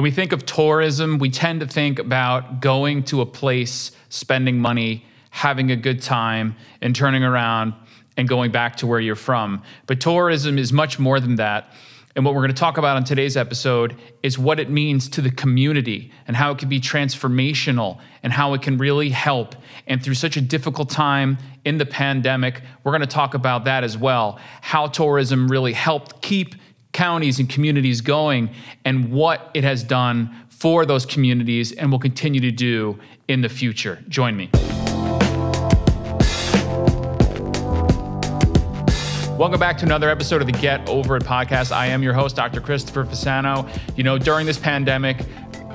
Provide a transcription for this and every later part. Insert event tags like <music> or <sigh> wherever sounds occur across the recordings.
When we think of tourism, we tend to think about going to a place, spending money, having a good time, and turning around and going back to where you're from. But tourism is much more than that. And what we're going to talk about on today's episode is what it means to the community and how it can be transformational and how it can really help. And through such a difficult time in the pandemic, we're going to talk about that as well how tourism really helped keep counties and communities going and what it has done for those communities and will continue to do in the future. Join me. Welcome back to another episode of the Get Over It podcast. I am your host, Dr. Christopher Fasano. You know, during this pandemic,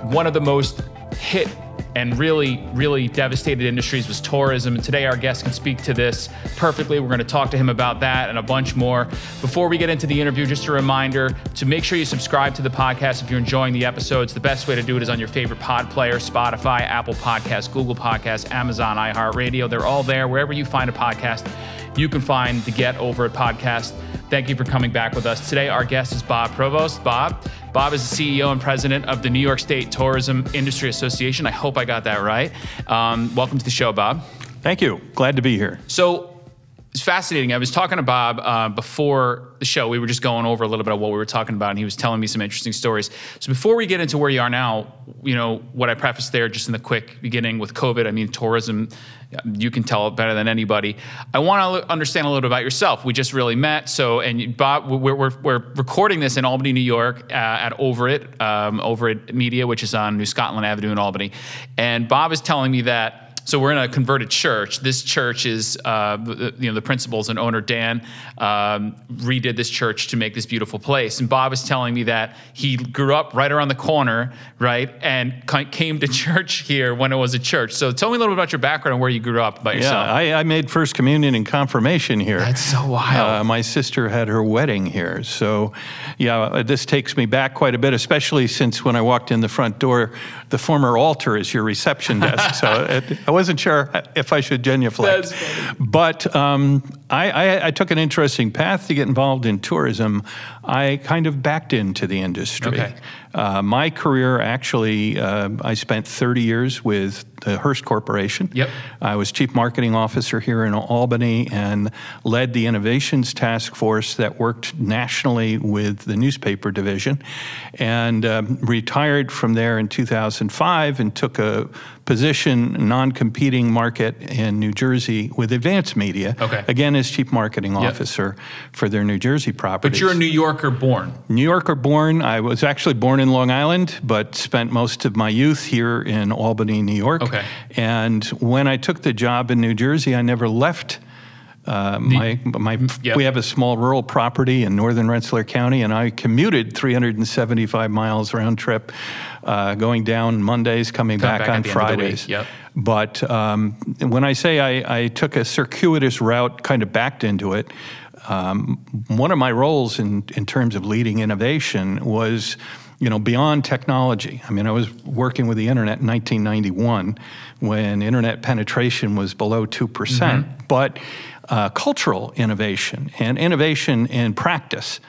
one of the most hit and really, really devastated industries was tourism. And today our guest can speak to this perfectly. We're going to talk to him about that and a bunch more. Before we get into the interview, just a reminder to make sure you subscribe to the podcast if you're enjoying the episodes. The best way to do it is on your favorite pod player, Spotify, Apple Podcasts, Google Podcasts, Amazon, iHeartRadio. They're all there. Wherever you find a podcast, you can find the Get Over It podcast. Thank you for coming back with us. Today, our guest is Bob Provost. Bob, Bob is the CEO and president of the New York State Tourism Industry Association. I hope I got that right. Um, welcome to the show, Bob. Thank you. Glad to be here. So, it's fascinating. I was talking to Bob uh, before the show. We were just going over a little bit of what we were talking about, and he was telling me some interesting stories. So before we get into where you are now, you know what I prefaced there, just in the quick beginning with COVID. I mean, tourism. You can tell it better than anybody. I want to understand a little bit about yourself. We just really met, so and Bob, we're we're, we're recording this in Albany, New York, uh, at Over It, um, Over It Media, which is on New Scotland Avenue in Albany, and Bob is telling me that so we're in a converted church. This church is, uh, you know, the principals and owner Dan um, redid this church to make this beautiful place. And Bob is telling me that he grew up right around the corner, right, and came to <laughs> church here when it was a church. So tell me a little bit about your background and where you grew up by yeah, yourself. Yeah, I, I, made first communion and confirmation here. That's so uh, wild. Uh, my sister had her wedding here, so yeah, uh, this takes me back quite a bit, especially since when I walked in the front door, the former altar is your reception desk. so <laughs> it, wasn't sure if I should genuflect. But um, I, I, I, took an interesting path to get involved in tourism. I kind of backed into the industry. Okay. Uh, my career actually, uh, I spent 30 years with the Hearst Corporation. Yep. I was chief marketing officer here in Albany and led the innovations task force that worked nationally with the newspaper division and um, retired from there in 2005 and took a position non-competing market in New Jersey with Advanced Media. Okay. Again, as chief marketing officer yep. for their New Jersey property. But you're a New Yorker born. New Yorker born. I was actually born in Long Island, but spent most of my youth here in Albany, New York. Okay. And when I took the job in New Jersey, I never left uh, my my, yep. we have a small rural property in northern Rensselaer County, and I commuted 375 miles round trip, uh, going down Mondays, coming back, back, on Fridays. Yep. But um, when I say I, I, took a circuitous route, kind of backed into it. Um, one of my roles in in terms of leading innovation was you know, beyond technology. I mean, I was working with the internet in 1991 when internet penetration was below 2%. Mm -hmm. But uh, cultural innovation and innovation in practice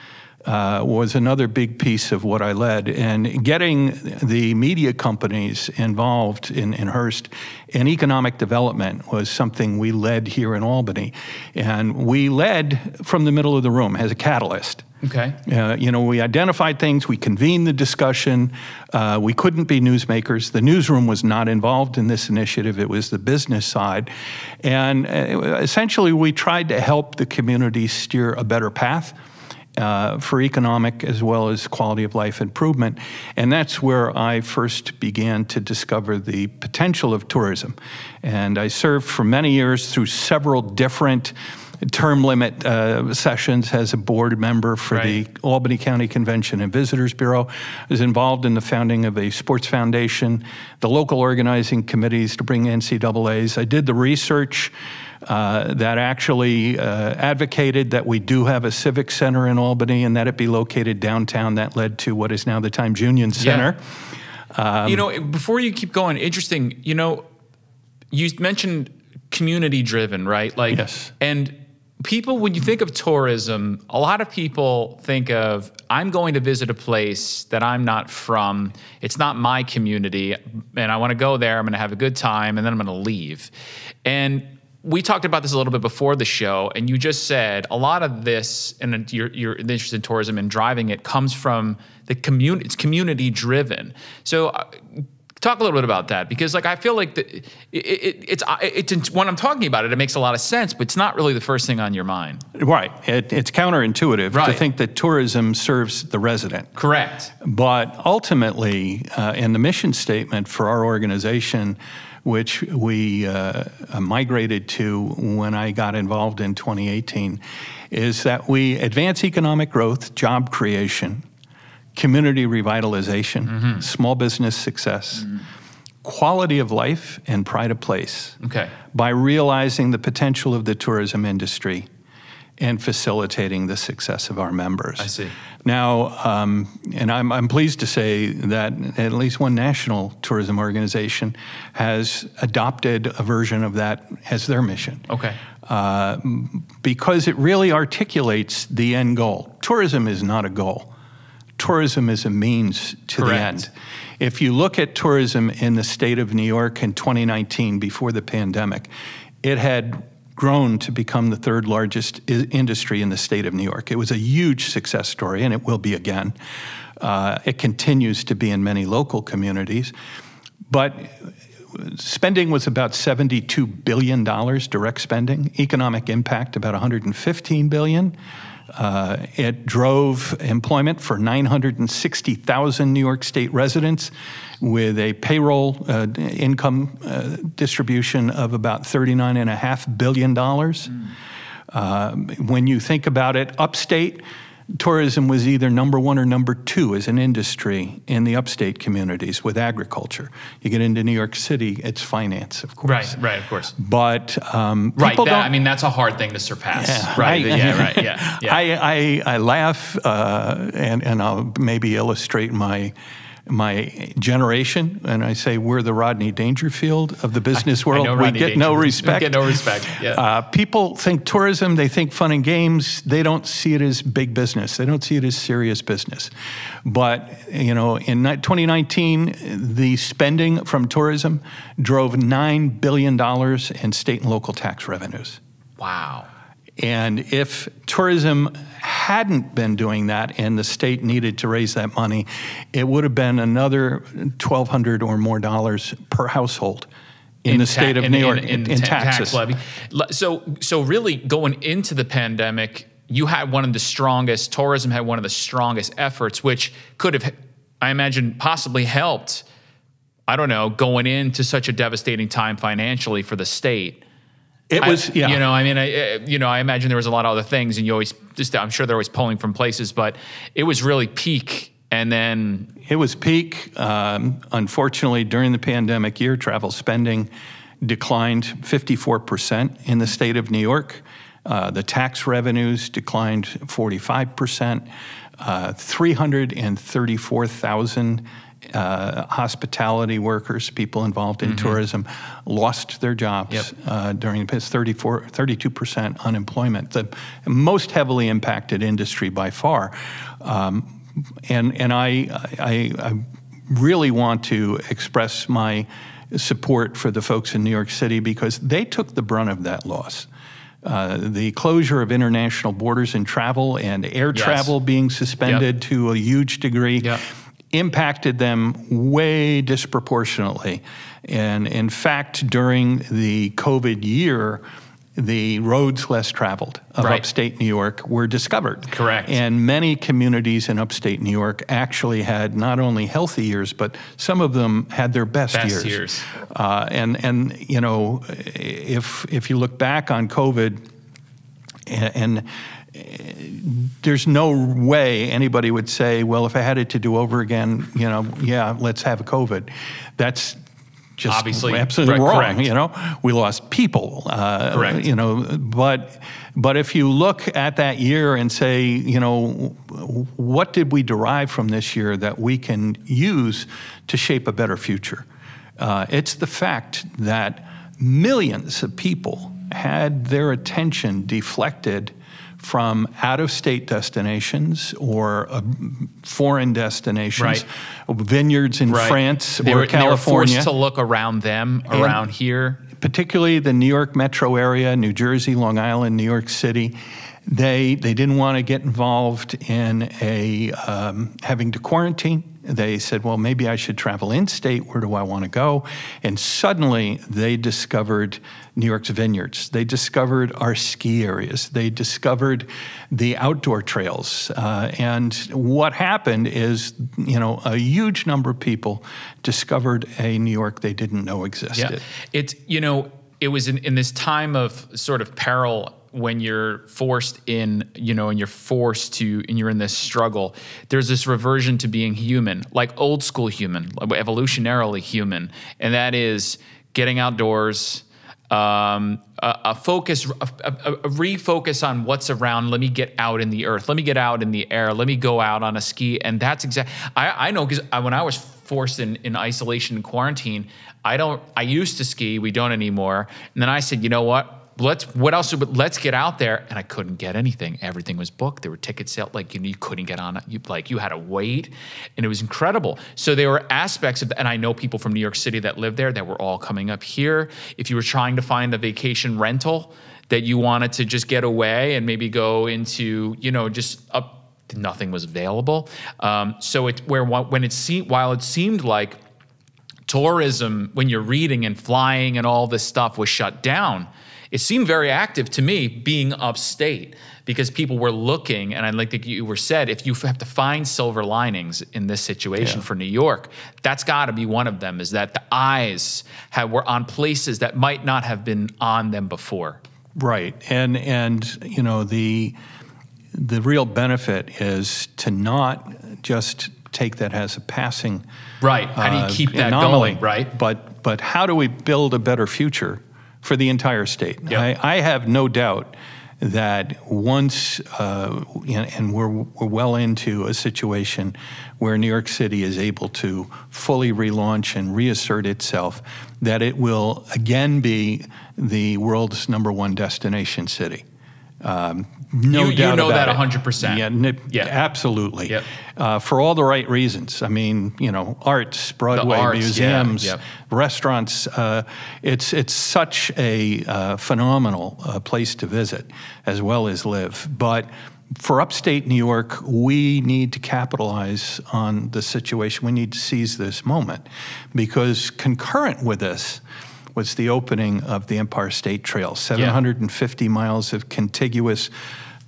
uh, was another big piece of what I led, and getting the media companies involved in, in Hearst in economic development was something we led here in Albany, and we led from the middle of the room as a catalyst. Okay. Uh, you know, we identified things, we convened the discussion. Uh, we couldn't be newsmakers. The newsroom was not involved in this initiative, it was the business side. And uh, essentially, we tried to help the community steer a better path uh, for economic as well as quality of life improvement. And that's where I first began to discover the potential of tourism. And I served for many years through several different term limit uh, sessions as a board member for right. the Albany County Convention and Visitors Bureau. I was involved in the founding of a sports foundation, the local organizing committees to bring NCAAs. I did the research uh, that actually uh, advocated that we do have a civic center in Albany and that it be located downtown. That led to what is now the Times Union Center. Yeah. Um, you know, before you keep going, interesting, you know, you mentioned community driven, right? Like, yes. and people, when you think of tourism, a lot of people think of I'm going to visit a place that I'm not from. It's not my community, and I want to go there. I'm going to have a good time, and then I'm going to leave. And we talked about this a little bit before the show, and you just said a lot of this and your, your interest in tourism and driving it comes from the community. It's community driven. So. Uh, talk a little bit about that because, like, I feel like the, it, it, it's, uh, it's when I'm talking about it, it makes a lot of sense, but it's not really the first thing on your mind. Right. It, it's counterintuitive right. to think that tourism serves the resident. Correct. But ultimately, uh, the mission statement for our organization which we uh, uh, migrated to when I got involved in 2018, is that we advance economic growth, job creation, community revitalization, mm-hmm. small business success. Mm-hmm quality of life and pride of place okay. by realizing the potential of the tourism industry and facilitating the success of our members. I see. Now, um, and I'm, I'm, pleased to say that at least one national tourism organization has adopted a version of that as their mission. Okay. Uh, because it really articulates the end goal. Tourism is not a goal. Tourism is a means to Correct. the end. If you look at tourism in the state of New York in 2019 before the pandemic, it had grown to become the third largest industry in the state of New York. It was a huge success story, and it will be again. Uh, it continues to be in many local communities. But spending was about $72 billion direct spending, economic impact about $115 billion. Uh, it drove employment for 960,000 New York State residents with a payroll uh, income uh, distribution of about $39.5 billion. Mm. when you think about it, upstate, tourism was either number one or number two as an industry in the upstate communities with agriculture. You get into New York City, it's finance, of course. Right, right, of course. But um, right, that, I mean that's a hard thing to surpass. Yeah, right, I, yeah, <laughs> right, yeah. yeah. I, I I laugh uh, and and I'll maybe illustrate my my generation, and I say we're the Rodney Dangerfield of the business <laughs> world. we get no respect. We get no respect. Yeah. Uh, people think tourism, they think fun and games. They don't see it as big business. They don't see it as serious business. But you know, in 2019, the spending from tourism drove nine billion dollars in state and local tax revenues. Wow. And if tourism hadn't been doing that and the state needed to raise that money, it would have been another 1200 or more dollars per household in, in the state of in, New York in, in, in taxes. Tax levy. So, so really going into the pandemic, you had one of the strongest, tourism had one of the strongest efforts, which could have, I imagine, possibly helped, I don't know, going into such a devastating time financially for the state. It was, I, yeah. You know, I mean, I, eh, you know, I imagine there was a lot of other things, and you always just, I'm sure they're always pulling from places, but it was really peak. And then it was peak. Um, unfortunately, during the pandemic year, travel spending declined 54% in the state of New York. Uh, the tax revenues declined 45%. Uh, 334,000 uh, hospitality workers, people involved in mm -hmm. tourism, lost their jobs yep. uh, during the 34, 32% unemployment, the most heavily impacted industry by far. Um, and and I, I, I really want to express my support for the folks in New York City because they took the brunt of that loss. Uh, the closure of international borders and travel and air yes. travel being suspended yep. to a huge degree. Yep impacted them way disproportionately. And in fact, during the COVID year, the roads less traveled of right. upstate New York were discovered. Correct. And many communities in upstate New York actually had not only healthy years, but some of them had their best, best years. years. Uh, and and you know, if if you look back on COVID, and, and there's no way anybody would say, well, if I had it to do over again, you know, yeah, let's have a COVID. That's just obviously absolutely wrong. Correct. You know, we lost people. Uh, correct. You know, but but if you look at that year and say, you know, what did we derive from this year that we can use to shape a better future? Uh, it's the fact that millions of people had their attention deflected from out of state destinations or uh, foreign destinations, right. vineyards in right. France they or were, California. They were forced to look around them, around and here. Particularly the New York metro area, New Jersey, Long Island, New York City. They, they didn't want to get involved in a um, having to quarantine they said, well, maybe I should travel in state. Where do I want to go? And suddenly they discovered New York's vineyards. They discovered our ski areas. They discovered the outdoor trails. Uh, and what happened is, you know, a huge number of people discovered a New York they didn't know existed. Yeah. It's, you know, it was in, in this time of sort of peril when you're forced in, you know, and you're forced to, and you're in this struggle, there's this reversion to being human, like old school human, evolutionarily human. And that is getting outdoors, um, a, a, focus, a, a, a, refocus on what's around. Let me get out in the earth. Let me get out in the air. Let me go out on a ski. And that's exactly, I, I know because when I was forced in, in isolation and quarantine, I don't, I used to ski. We don't anymore. And then I said, you know what? let's what else let's get out there and i couldn't get anything everything was booked there were tickets sales like you, know, you couldn't get on you like you had to wait and it was incredible so there were aspects of and i know people from new york city that live there that were all coming up here if you were trying to find a vacation rental that you wanted to just get away and maybe go into you know just up nothing was available um, so it where when it seemed while it seemed like tourism when you're reading and flying and all this stuff was shut down it seemed very active to me being upstate because people were looking and i think you were said if you have to find silver linings in this situation yeah. for new york that's got to be one of them is that the eyes have, were on places that might not have been on them before right and and you know the the real benefit is to not just take that as a passing right how do you uh, keep uh, that anomaly, going right but but how do we build a better future for the entire state. Yep. I, I, have no doubt that once, uh, and we're, we're well into a situation where New York City is able to fully relaunch and reassert itself, that it will again be the world's number one destination city. Um, no you, doubt you know about that it. 100%. Yeah, yeah. absolutely. Yep. Uh, for all the right reasons. I mean, you know, arts, Broadway, arts, museums, yeah, yep. restaurants. Uh, it's, it's such a uh, phenomenal uh, place to visit as well as live. But for upstate New York, we need to capitalize on the situation. We need to seize this moment because concurrent with this, was the opening of the Empire State Trail, 750 yeah. miles of contiguous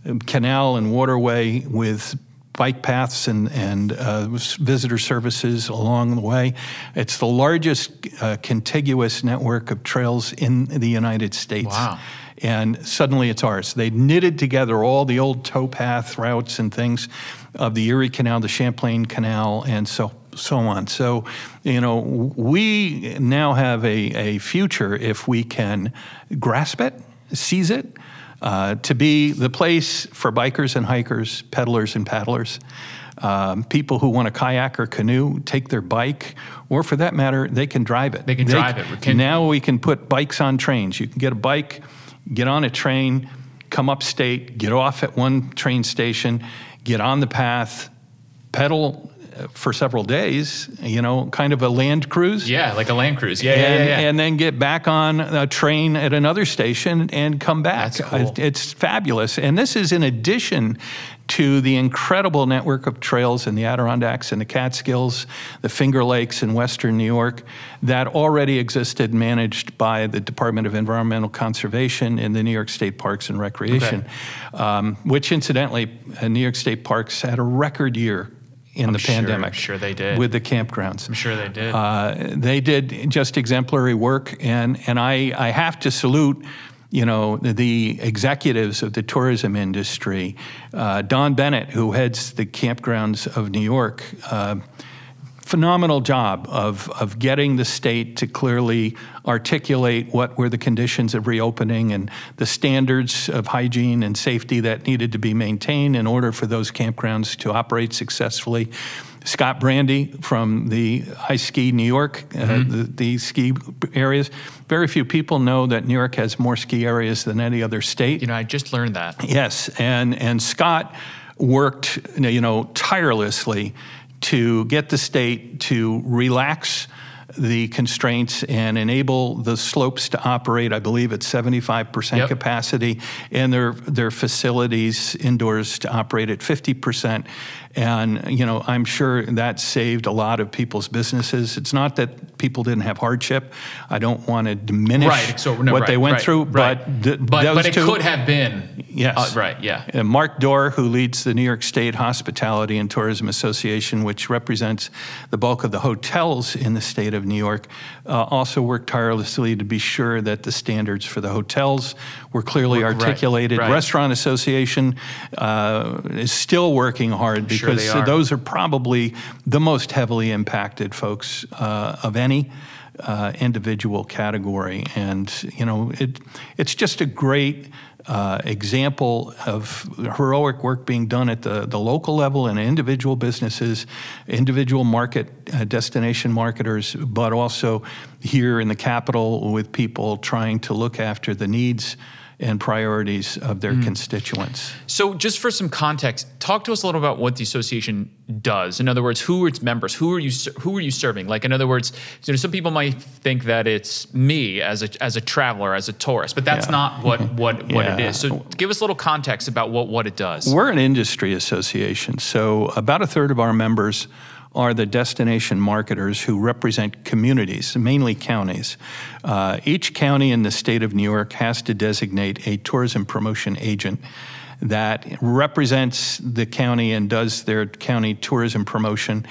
um, canal and waterway with bike paths and, and uh, visitor services along the way. It's the largest uh, contiguous network of trails in the United States. Wow. And suddenly it's ours. They knitted together all the old towpath routes and things of the Erie Canal, the Champlain Canal, and so so on. So, you know, we now have a, a future if we can grasp it, seize it, uh, to be the place for bikers and hikers, peddlers and paddlers. Um, people who want to kayak or canoe take their bike, or for that matter, they can drive it. They can they drive it. Can, now we can put bikes on trains. You can get a bike, get on a train, come upstate, get off at one train station, get on the path, pedal for several days, you know, kind of a land cruise. Yeah, like a land cruise. Yeah, and, yeah, yeah, And then get back on a train at another station and come back. That's cool. It's fabulous. And this is in addition to the incredible network of trails in the Adirondacks and the Catskills, the Finger Lakes in Western New York that already existed, managed by the Department of Environmental Conservation and the New York State Parks and Recreation, okay. um, which incidentally, uh, New York State Parks had a record year in I'm the sure, pandemic. I'm sure they did. With the campgrounds. I'm sure they did. Uh, they did just exemplary work. And, and I, I have to salute you know, the executives of the tourism industry. Uh, Don Bennett, who heads the campgrounds of New York, uh, phenomenal job of, of getting the state to clearly articulate what were the conditions of reopening and the standards of hygiene and safety that needed to be maintained in order for those campgrounds to operate successfully. Scott Brandy from the High Ski New York, mm -hmm. the, the, ski areas. Very few people know that New York has more ski areas than any other state. You know, I just learned that. Yes, and and Scott worked you know tirelessly to get the state to relax the constraints and enable the slopes to operate. I believe at 75% yep. capacity, and their their facilities indoors to operate at 50%. And, you know, I'm sure that saved a lot of people's businesses. It's not that people didn't have hardship. I don't want to diminish right, so, no, what right, they went right, through, but, th but, but, it two, could have been. Yes. Uh, right, yeah. And uh, Mark Dorr, who leads the New York State Hospitality and Tourism Association, which represents the bulk of the hotels in the state of New York, uh, also worked tirelessly to be sure that the standards for the hotels were clearly articulated. Right. Restaurant Association uh, is still working hard because sure are. those are probably the most heavily impacted folks uh, of any. Uh, individual category, and you know it. It's just a great uh, example of heroic work being done at the, the local level and in individual businesses, individual market uh, destination marketers, but also here in the capital with people trying to look after the needs and priorities of their mm. constituents. So, just for some context, talk to us a little about what the association does. In other words, who are its members? Who are you? Who are you serving? Like, in other words, you know, some people might think that it's me as a as a traveler, as a tourist, but that's yeah. not what <laughs> what what it is. So, give us a little context about what what it does. We're an industry association, so about a third of our members are the destination marketers who represent communities, mainly counties. Uh, each county in the state of New York has to designate a tourism promotion agent that represents the county and does their county tourism promotion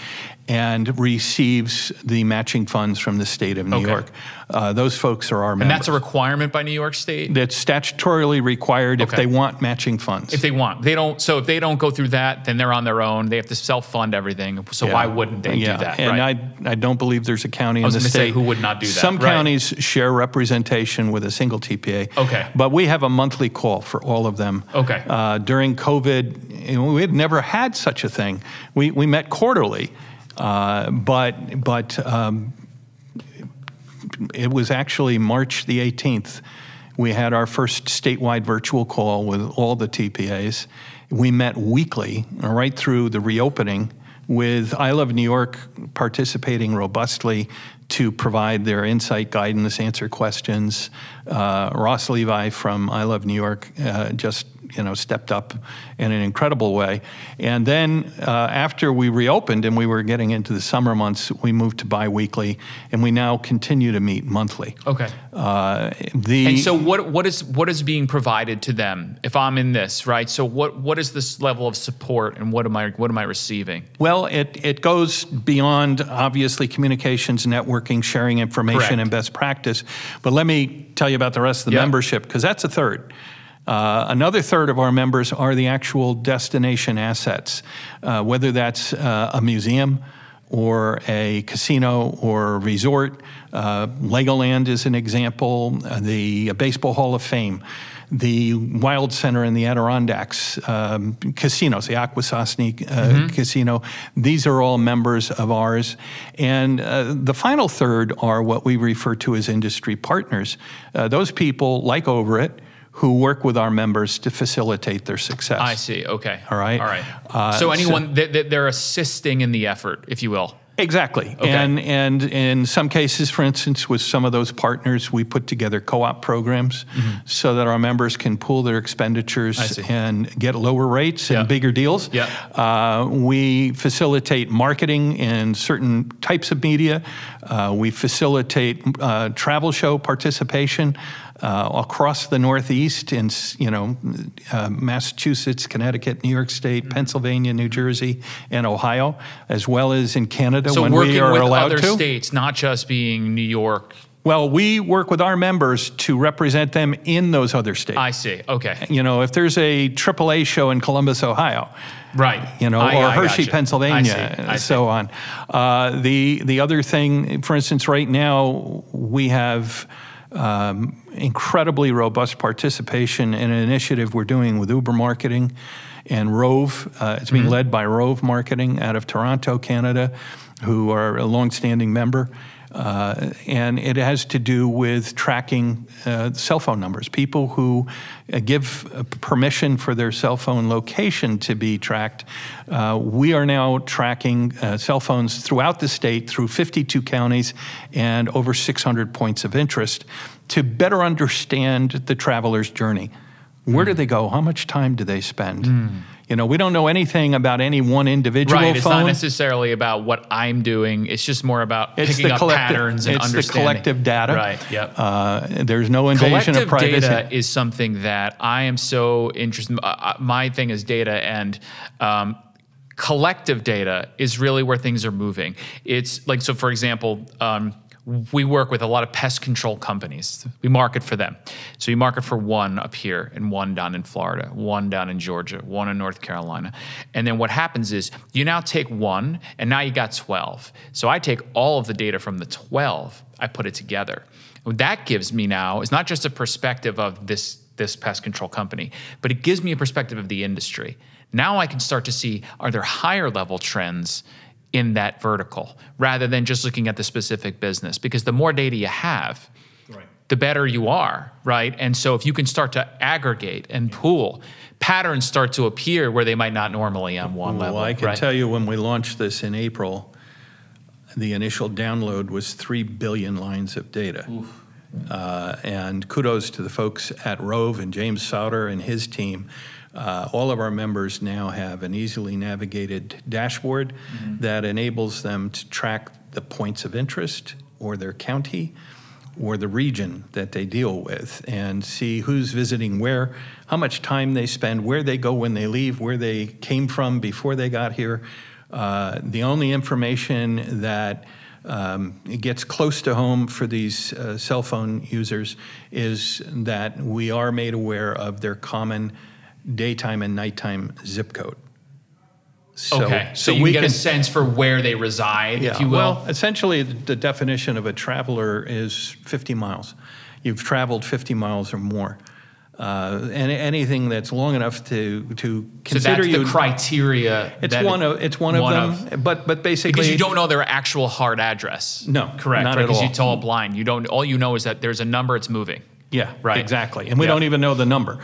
and receives the matching funds from the state of New okay. York. Uh, those folks are our and members. And that's a requirement by New York State? That's statutorily required okay. if they want matching funds. If they want. They don't so if they don't go through that, then they're on their own. They have to self-fund everything. So yeah. why wouldn't they yeah. do that? And right? I I don't believe there's a county in the state who would not do that. Some right. counties share representation with a single TPA. Okay. But we have a monthly call for all of them. Okay. Uh, during COVID, we had never had such a thing. We we met quarterly uh, but but um, it was actually March the 18th. We had our first statewide virtual call with all the TPAs. We met weekly right through the reopening with I Love New York participating robustly to provide their insight, guidance, answer questions. Uh, Ross Levi from I Love New York uh, just you know stepped up in an incredible way. And then uh, after we reopened and we were getting into the summer months, we moved to biweekly, and we now continue to meet monthly. Okay. Uh, the and so what what is what is being provided to them if I'm in this right? So what what is this level of support and what am I what am I receiving? Well, it it goes beyond obviously communications, networking, sharing information, Correct. and best practice. But let me tell you about the rest of the yep. membership because that's a third. Uh, another third of our members are the actual destination assets, uh, whether that's uh, a museum or a casino or resort. Uh, Legoland is an example, uh, the Baseball Hall of Fame the Wild Center in the Adirondacks, um, casinos, the Akwesasne uh, mm -hmm. Casino. These are all members of ours. And uh, the final third are what we refer to as industry partners. Uh, those people, like Over It, who work with our members to facilitate their success. I see. Okay. All right. All right. Uh, so anyone so, they, they're assisting in the effort, if you will. Exactly. Okay. And and in some cases, for instance, with some of those partners, we put together co-op programs mm -hmm. so that our members can pool their expenditures and get lower rates and bigger deals. Yeah. Uh, we facilitate marketing in certain types of media. Uh, we facilitate uh, travel show participation uh, across the Northeast in you know uh, Massachusetts, Connecticut, New York State, mm-hmm. Pennsylvania, New Jersey, and Ohio, as well as in Canada so when we are allowed other to. states, not just being New York, well, we work with our members to represent them in those other states. I see. Okay. You know, if there's a AAA show in Columbus, Ohio, right? You know, I, or I Hershey, gotcha. Pennsylvania, and so see. on. Uh, the the other thing, for instance, right now we have um, incredibly robust participation in an initiative we're doing with Uber Marketing and Rove. Uh, it's being mm -hmm. led by Rove Marketing out of Toronto, Canada, who are a longstanding member uh, and it has to do with tracking uh, cell phone numbers. People who uh, give uh, permission for their cell phone location to be tracked, uh, we are now tracking uh, cell phones throughout the state through 52 counties and over 600 points of interest to better understand the traveler's journey. Where mm. do hmm. they go? How much time do they spend? Mm. You know, we don't know anything about any one individual right, phone. It's not necessarily about what I'm doing. It's just more about it's picking up patterns and it's understanding. It's the collective data. Right. Yep. Uh, there's no invasion collective of privacy. Data is something that I am so interested. Uh, uh, my thing is data, and um, collective data is really where things are moving. It's like so. For example. Um, we work with a lot of pest control companies. We market for them. So you market for one up here and one down in Florida, one down in Georgia, one in North Carolina. And then what happens is you now take one and now you got 12. So I take all of the data from the 12, I put it together. What that gives me now is not just a perspective of this this pest control company, but it gives me a perspective of the industry. Now I can start to see are there higher level trends in that vertical rather than just looking at the specific business because the more data you have the better you are right and so if you can start to aggregate and pool patterns start to appear where they might not normally on one well, level i can right? tell you when we launched this in april the initial download was 3 billion lines of data uh, and kudos to the folks at rove and james sauter and his team uh, all of our members now have an easily navigated dashboard mm -hmm. that enables them to track the points of interest or their county or the region that they deal with and see who's visiting where, how much time they spend, where they go when they leave, where they came from before they got here. Uh, the only information that um, gets close to home for these uh, cell phone users is that we are made aware of their common daytime and nighttime zip code. So, okay, so, so you we get can, a sense for where they reside, yeah, if you will. Well, essentially, the definition of a traveler is 50 miles. You've traveled 50 miles or more. Uh, and anything that's long enough to to consider so that's you the criteria. It's one of it's one, one of them, of, but but basically because you don't know their actual hard address. No, correct. Not right? at all. Because you tell blind, you don't. All you know is that there's a number. It's moving. Yeah, right. Exactly, and we yeah. don't even know the number.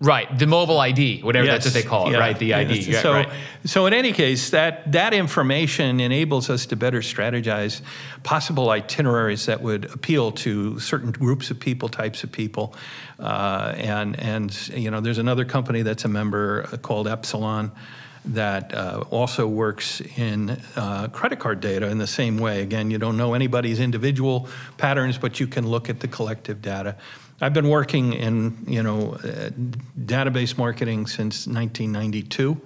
Right, the mobile ID, whatever yes, that's what they call it, yeah, right? The ID. Yeah, so, right. so in any case, that that information enables us to better strategize possible itineraries that would appeal to certain groups of people, types of people, uh, and and you know, there's another company that's a member uh, called Epsilon that uh, also works in uh, credit card data in the same way. Again, you don't know anybody's individual patterns, but you can look at the collective data. I've been working in you know uh, database marketing since 1992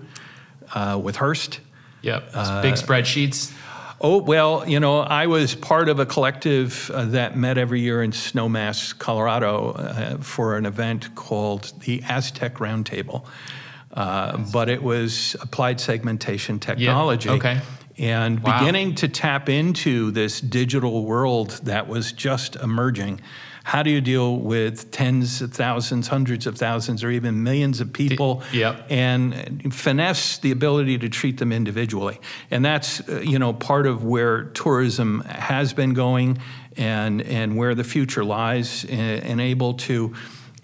uh, with Hearst. Yep, uh, big spreadsheets. Oh well, you know I was part of a collective uh, that met every year in Snowmass, Colorado, uh, for an event called the Aztec Roundtable. Uh, but it was applied segmentation technology. Okay and wow. beginning to tap into this digital world that was just emerging. How do you deal with tens of thousands, hundreds of thousands, or even millions of people yep. and finesse the ability to treat them individually? And that's, uh, you know, part of where tourism has been going and, and where the future lies uh, and, able to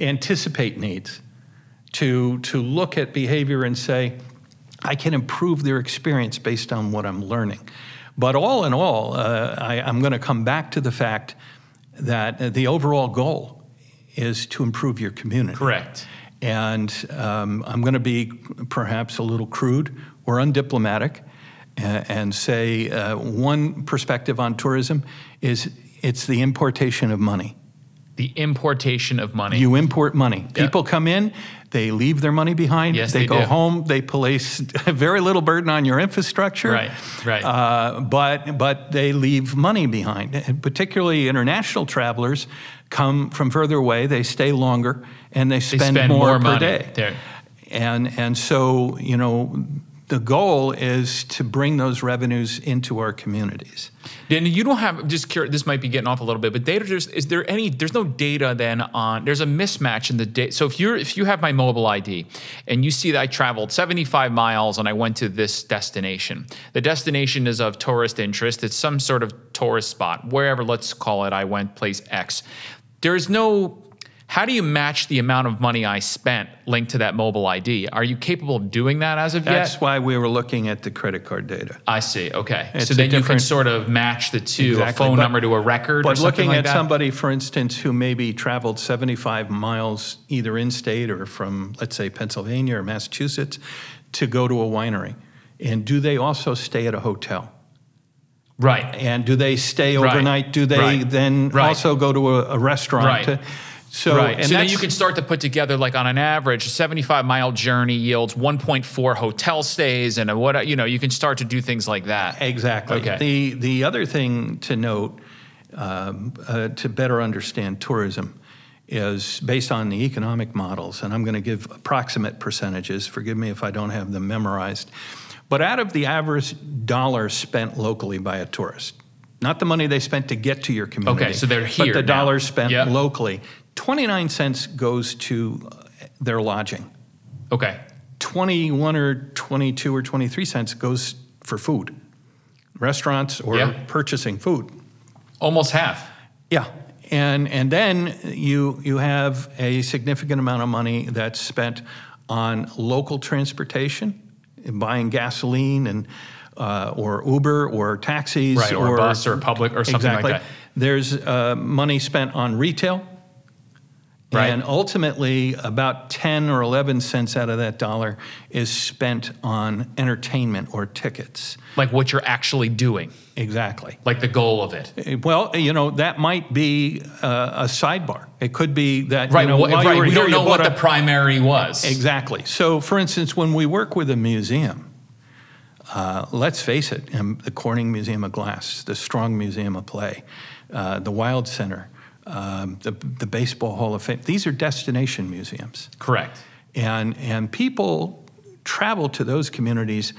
anticipate needs, to, to look at behavior and say, I can improve their experience based on what I'm learning. But all in all, uh, I, am going to come back to the fact that the overall goal is to improve your community. Correct. And um, I'm going to be perhaps a little crude or undiplomatic and, uh, and say uh, one perspective on tourism is it's the importation of money the importation of money. You import money. Yep. People come in, they leave their money behind. Yes, they, they go do. home. They place <laughs> very little burden on your infrastructure. Right, right. Uh, but but they leave money behind. And particularly international travelers come from further away. They stay longer and they spend, they spend more, more, per money. day. There. And and so you know the goal is to bring those revenues into our communities. Danny, you don't have just curious, this might be getting off a little bit, but data there's is there any there's no data then on there's a mismatch in the data. So if you're if you have my mobile ID and you see that I traveled 75 miles and I went to this destination. The destination is of tourist interest. It's some sort of tourist spot, wherever let's call it I went place X. There's no how do you match the amount of money I spent linked to that mobile ID? Are you capable of doing that as of That's yet? That's why we were looking at the credit card data. I see. Okay. It's so then you can sort of match the two, exactly, a phone but, number to a record but looking at somebody, for instance, who maybe traveled 75 miles either in state or from, let's say, Pennsylvania or Massachusetts to go to a winery. And do they also stay at a hotel? Right. And do they stay overnight? Right. Do they right. then right. also go to a, a restaurant? Right. To, so, right. and so then you can start to put together like on an average, a 75 mile journey yields 1.4 hotel stays and what you know, you can start to do things like that. Exactly. Okay. The the other thing to note um, uh, to better understand tourism is based on the economic models, and I'm going to give approximate percentages. Forgive me if I don't have them memorized. But out of the average dollar spent locally by a tourist, not the money they spent to get to your community. Okay, so they're here. But the now. dollars spent yep. locally 29 cents goes to uh, their lodging. Okay. 21 or 22 or 23 cents goes for food, restaurants or yeah. purchasing food. Almost half. Yeah. And, and then you, you have a significant amount of money that's spent on local transportation, buying gasoline and uh, or Uber or taxis right, or, or bus or public or something exactly. like that. There's uh, money spent on retail Right. And ultimately, about 10 or 11 cents out of that dollar is spent on entertainment or tickets. Like what you're actually doing. Exactly. Like the goal of it. Eh, well, eh, you know, that might be uh, a sidebar. It could be that, right, you know, well, right. we don't know what a, the primary was. Exactly. So, for instance, when we work with a museum, uh, let's face it, the Corning Museum of Glass, the Strong Museum of Play, uh, the Wild Center, um, the, the Baseball Hall of Fame. These are destination museums. Correct. And, and people travel to those communities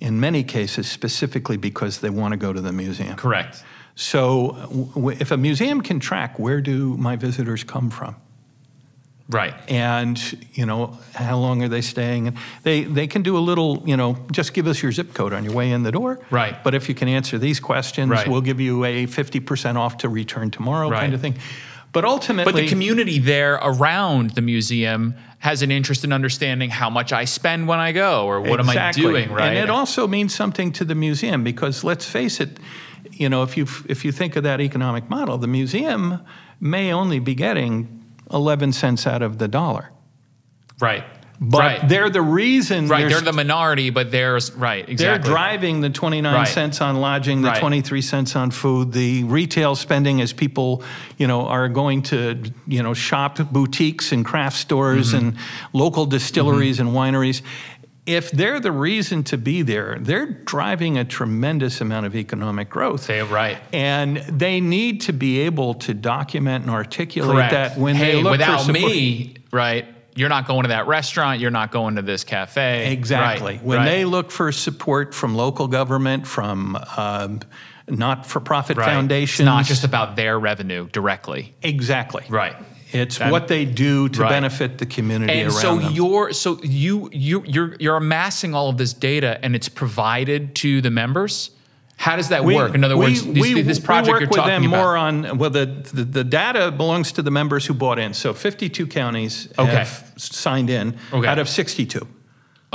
in many cases specifically because they want to go to the museum. Correct. So if a museum can track where do my visitors come from, Right. And, you know, how long are they staying? And they, they can do a little, you know, just give us your zip code on your way in the door. Right. But if you can answer these questions, right. we'll give you a 50% off to return tomorrow right. kind of thing. But ultimately. But the community there around the museum has an interest in understanding how much I spend when I go or what exactly. am I doing, right? And it also means something to the museum because let's face it, you know, if you if you think of that economic model, the museum may only be getting 11 cents out of the dollar. Right. But right. they're the reason. Right. They're the minority, but they're right. Exactly. They're driving the 29 right. cents on lodging, the right. 23 cents on food, the retail spending as people, you know, are going to, you know, shop boutiques and craft stores mm -hmm. and local distilleries mm -hmm. and wineries if they're the reason to be there, they're driving a tremendous amount of economic growth. They right, and they need to be able to document and articulate Correct. that when hey, they look without for support. me, right? You're not going to that restaurant. You're not going to this cafe. Exactly. Right, when right. they look for support from local government, from um, not-for-profit right. foundations, it's not just about their revenue directly. Exactly. Right. It's that, what they do to right. benefit the community and around so them. You're, so you you you're you're amassing all of this data and it's provided to the members. How does that we, work? In other we, words, these, we, this project we work you're with talking them about. more on well, the, the, the data belongs to the members who bought in. So 52 counties okay. have signed in okay. out of 62.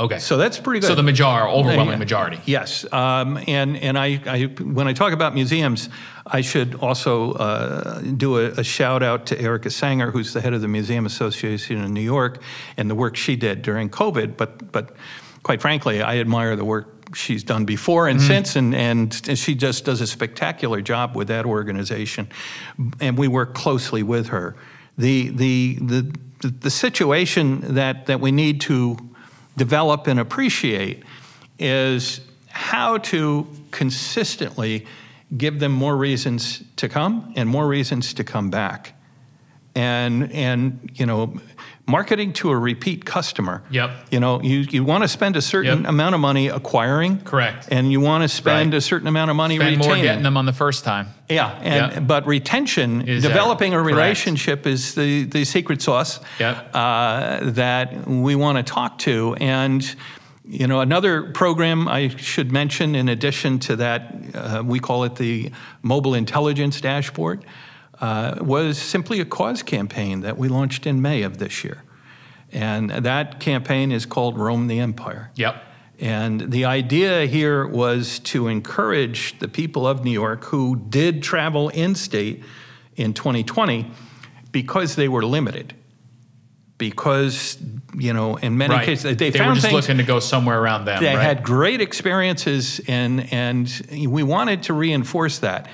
Okay. So that's pretty good. So the majority, overwhelming yeah. majority. Yes. Um, and and I, I, when I talk about museums, I should also uh, do a, a, shout out to Erica Sanger, who's the head of the Museum Association in New York, and the work she did during COVID. But but quite frankly, I admire the work she's done before and mm -hmm. since, and, and and she just does a spectacular job with that organization, and we work closely with her. The the the the, the situation that that we need to develop and appreciate is how to consistently give them more reasons to come and more reasons to come back. And, and you know, marketing to a repeat customer. Yep. You know, you, you want to spend a certain yep. amount of money acquiring. Correct. And you want to spend right. a certain amount of money spend retaining. more getting them on the first time. Yeah. And yep. but retention, is developing a relationship correct. is the the secret sauce. Yep. Uh, that we want to talk to and. You know, another program I should mention in addition to that, uh, we call it the Mobile Intelligence Dashboard uh, was simply a cause campaign that we launched in May of this year. And that campaign is called Rome the Empire. Yep. And the idea here was to encourage the people of New York who did travel in state in 2020 because they were limited. Because, you know, in many right. cases, they, they found were just things, looking to go somewhere around them. They right? had great experiences, and, and we wanted to reinforce that.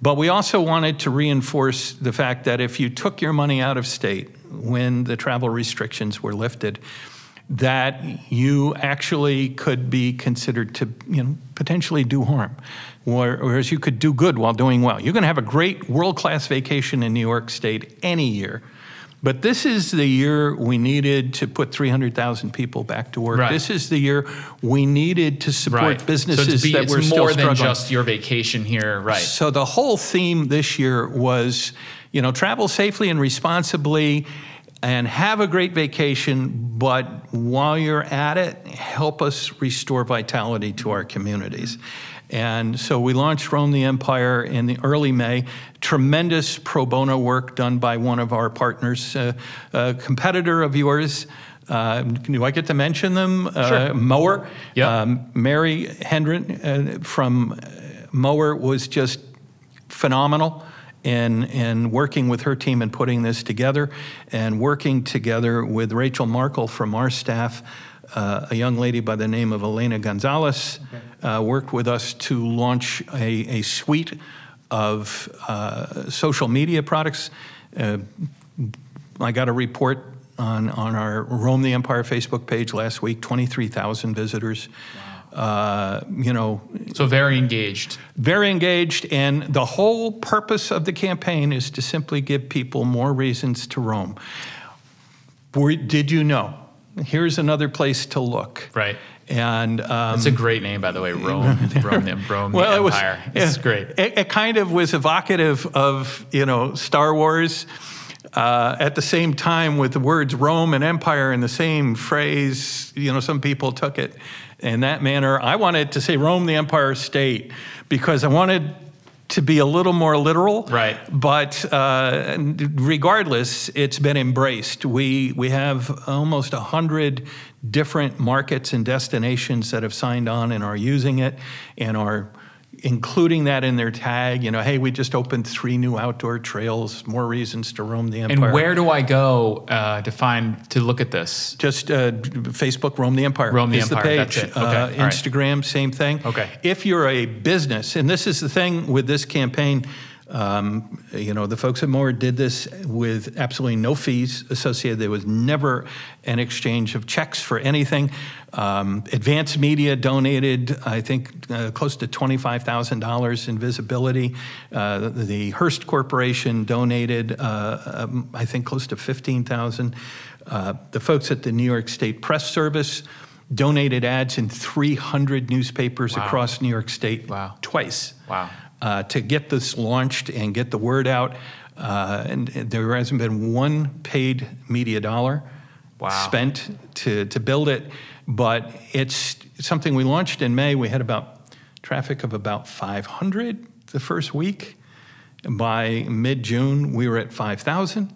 But we also wanted to reinforce the fact that if you took your money out of state when the travel restrictions were lifted, that you actually could be considered to you know, potentially do harm, whereas you could do good while doing well. You're going to have a great world class vacation in New York State any year but this is the year we needed to put 300,000 people back to work. Right. This is the year we needed to support right. businesses so be, that were still more than just your vacation here, right? So the whole theme this year was, you know, travel safely and responsibly and have a great vacation, but while you're at it, help us restore vitality to our communities. And so we launched Rome the Empire in the early May. Tremendous pro bono work done by one of our partners, uh, a competitor of yours. Uh, do I get to mention them? Uh, sure. Uh, Mower. Um, Mary Hendren uh, from uh, Mower was just phenomenal in, in working with her team and putting this together, and working together with Rachel Markle from our staff, uh, a young lady by the name of Elena Gonzalez, okay. Uh, worked with us to launch a, a suite of uh, social media products. Uh, I got a report on, on our Roam the Empire Facebook page last week 23,000 visitors. Wow. Uh, you know, so very engaged. Very engaged, and the whole purpose of the campaign is to simply give people more reasons to roam. did you know? Here's another place to look. Right. And um, it's a great name, by the way, Rome, <laughs> Rome, the, Rome well, the it Empire. Was, it's great. It, it, kind of was evocative of you know Star Wars. Uh, at the same time, with the words Rome and Empire in the same phrase, you know, some people took it in that manner. I wanted to say Rome, the Empire State, because I wanted to be a little more literal. Right. But uh, regardless, it's been embraced. We we have almost a hundred different markets and destinations that have signed on and are using it and are including that in their tag. You know, hey, we just opened three new outdoor trails. More reasons to roam the empire. And where do I go uh, to find to look at this? Just uh, Facebook, roam the empire. Roam the is empire. The page. That's it. Okay. Uh, Instagram, right. same thing. Okay. If you're a business, and this is the thing with this campaign. Um, you know, the folks at Moore did this with absolutely no fees associated. There was never an exchange of checks for anything. Um, Advanced Media donated, I think, uh, close to $25,000 in visibility. Uh, the, the Hearst Corporation donated, uh, um, I think, close to 15000 uh, The folks at the New York State Press Service donated ads in 300 newspapers wow. across New York State wow. twice. Wow uh, to get this launched and get the word out. Uh, and, and, there hasn't been one paid media dollar wow. spent to, to build it, but it's something we launched in May. We had about traffic of about 500 the first week. By mid June, we were at 5,000.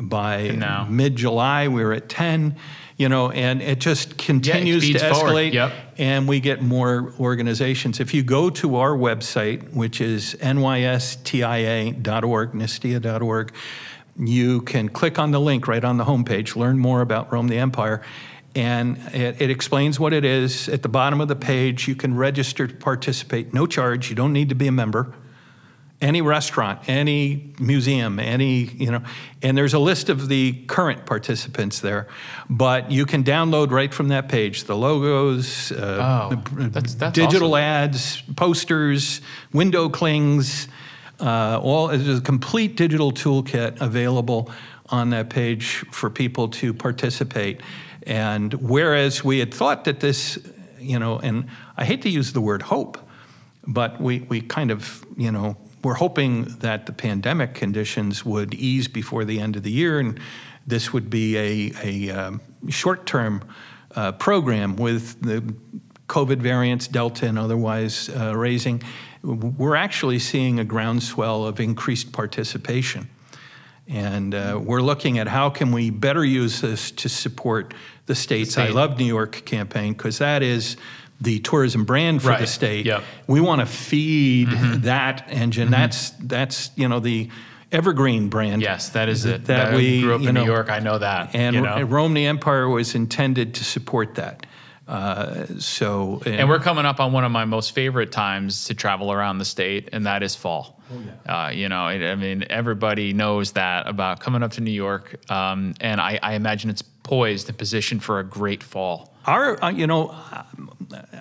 By mid July, we were at 10 you know, and it just continues yeah, it to escalate. Yep. And we get more organizations. If you go to our website, which is nystia.org, nistia.org, you can click on the link right on the homepage, learn more about Rome the Empire. And it, it, explains what it is. At the bottom of the page, you can register to participate, no charge. You don't need to be a member any restaurant, any museum, any, you know, and there's a list of the current participants there. But you can download right from that page the logos, uh, oh, that's, that's digital awesome. ads, posters, window clings, uh, all is a complete digital toolkit available on that page for people to participate. And whereas we had thought that this, you know, and I hate to use the word hope, but we, we kind of, you know, we're hoping that the pandemic conditions would ease before the end of the year, and this would be a, a um, short term uh, program with the COVID variants, Delta and otherwise uh, raising. We're actually seeing a groundswell of increased participation. And uh, we're looking at how can we better use this to support the states the state. I Love New York campaign because that is the tourism brand for right. the state. Yep. We want to feed mm-hmm. that engine. Mm-hmm. That's that's you know the evergreen brand. Yes, that is it. That, that we grew up in know, New York. I know that. And you know? Empire was intended to support that. Uh, so and, and, we're coming up on one of my most favorite times to travel around the state, and that is fall. Oh, yeah. uh, you know, I mean, everybody knows that about coming up to New York, um, and I, I imagine it's poised and positioned for a great fall. Our, uh, you know,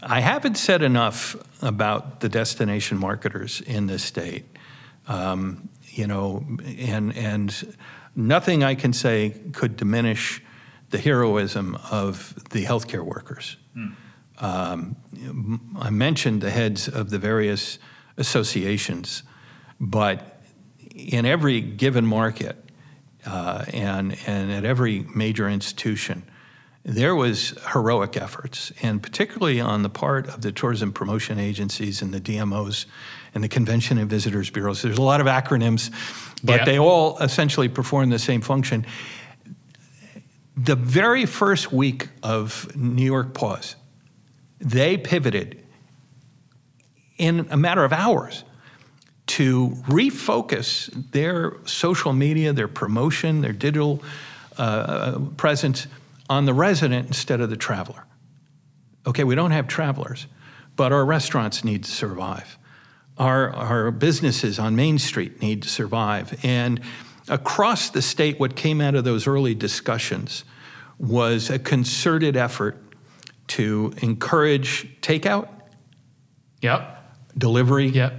I haven't said enough about the destination marketers in this state. Um, you know, and and nothing I can say could diminish the heroism of the healthcare workers. Mm. Um, I mentioned the heads of the various associations, but in every given market uh, and and at every major institution there was heroic efforts, and particularly on the part of the tourism promotion agencies and the DMOs and the convention and visitors bureaus. There's a lot of acronyms, but yeah. they all essentially perform the same function. The very first week of New York Pause, they pivoted in a matter of hours to refocus their social media, their promotion, their digital uh, presence – on the resident instead of the traveler. Okay, we don't have travelers, but our restaurants need to survive. Our, our businesses on Main Street need to survive. And across the state, what came out of those early discussions was a concerted effort to encourage takeout. Yep. Delivery. Yep.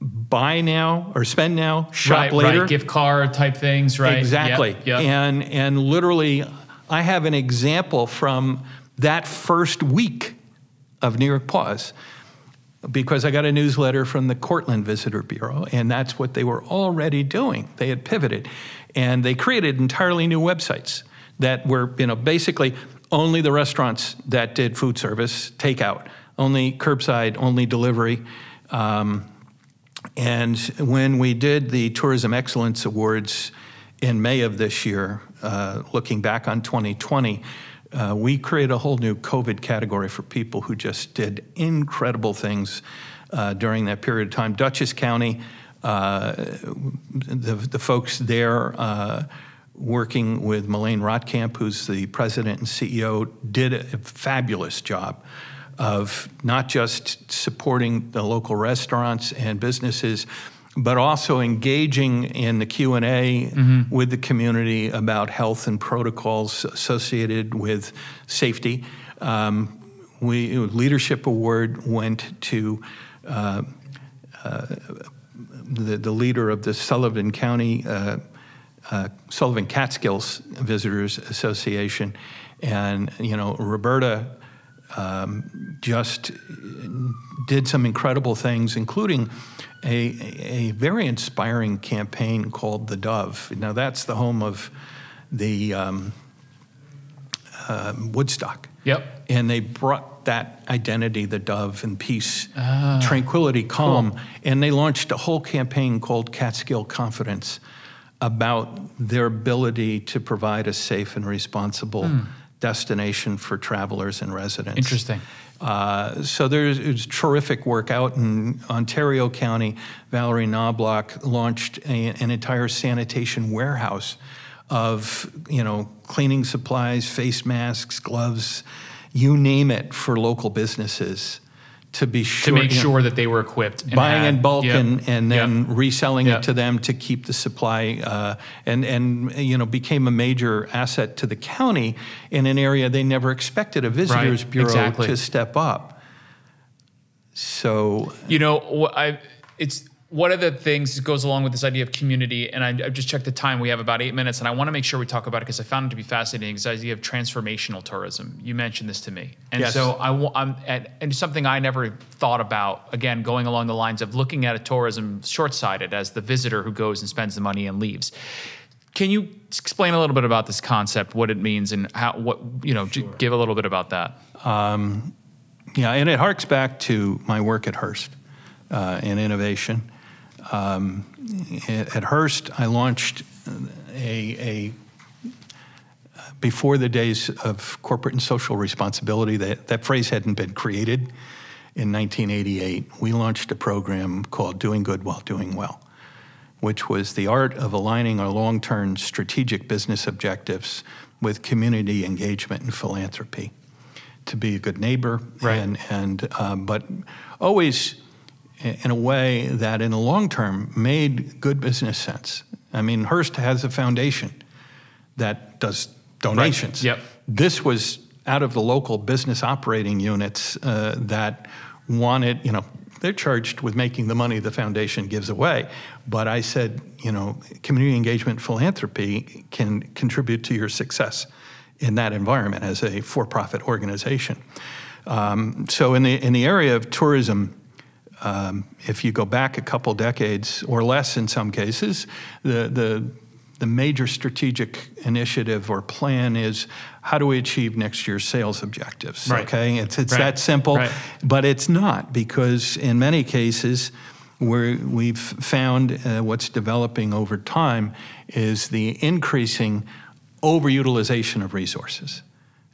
Buy now or spend now, shop right, later. Right. Gift card type things, right? Exactly. Yep, yep. And and literally I have an example from that first week of New York Pause because I got a newsletter from the Cortland Visitor Bureau, and that's what they were already doing. They had pivoted, and they created entirely new websites that were, you know, basically only the restaurants that did food service, takeout, only curbside, only delivery. Um, and when we did the Tourism Excellence Awards in May of this year, uh, looking back on 2020, uh, we created a whole new COVID category for people who just did incredible things uh, during that period of time. Dutchess County, uh, the, the folks there uh, working with Melaine Rotkamp, who's the president and CEO, did a fabulous job of not just supporting the local restaurants and businesses, but also engaging in the Q&A mm-hmm. with the community about health and protocols associated with safety. Um, we leadership award went to uh, uh, the, the leader of the Sullivan County uh, uh Sullivan Catskills Visitors Association, and you know Roberta um, just did some incredible things, including a, a very inspiring campaign called The Dove. Now, that's the home of the um, uh, Woodstock. Yep. And they brought that identity, the dove, and peace, ah. tranquility, calm. Cool. And they launched a whole campaign called Catskill Confidence about their ability to provide a safe and responsible mm. destination for travelers and residents. Interesting. Uh, so there's terrific work out in Ontario County. Valerie Knobloch launched a, an entire sanitation warehouse of you know cleaning supplies, face masks, gloves, you name it for local businesses to be sure to make sure know, that they were equipped and buying had, in bulk yep, and, and then yep, reselling yep. it to them to keep the supply uh, and and you know became a major asset to the county in an area they never expected a visitors right, bureau exactly. to step up so you know I it's one of the things that goes along with this idea of community, and I, have just checked the time, we have about eight minutes, and I want to make sure we talk about it because I found it to be fascinating. This idea of transformational tourism. You mentioned this to me, and yes. so I, am and something I never thought about. Again, going along the lines of looking at a tourism short-sighted as the visitor who goes and spends the money and leaves. Can you explain a little bit about this concept, what it means, and how what you know? Sure. Give a little bit about that. Um, yeah, and it harks back to my work at Hearst uh, in innovation um, at, at, Hearst, I launched a, a, before the days of corporate and social responsibility, that, that phrase hadn't been created. In 1988, we launched a program called Doing Good While Doing Well, which was the art of aligning our long term strategic business objectives with community engagement and philanthropy to be a good neighbor. Right. And, and um, but always in a way that in the long term made good business sense. I mean, Hearst has a foundation that does donations. Right. Yep. This was out of the local business operating units uh, that wanted, you know, they're charged with making the money the foundation gives away. But I said, you know, community engagement philanthropy can contribute to your success in that environment as a for-profit organization. Um, so in the in the area of tourism, um, if you go back a couple decades or less in some cases, the, the, the major strategic initiative or plan is how do we achieve next year's sales objectives? Right. Okay, it's, it's right. that simple, right. but it's not because in many cases, where we've found uh, what's developing over time is the increasing overutilization of resources.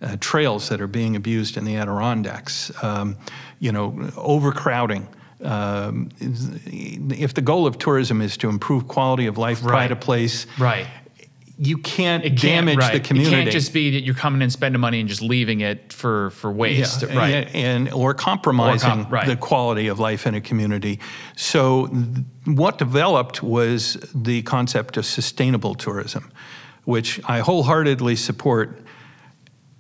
Uh, trails that are being abused in the Adirondacks, um, you know, overcrowding um, if the goal of tourism is to improve quality of life, right. pride of place, right? You can't, can't damage right. the community. It can't just be that you're coming and spending money and just leaving it for for waste, yeah. right? And, and, or compromising or com right. the quality of life in a community. So, what developed was the concept of sustainable tourism, which I wholeheartedly support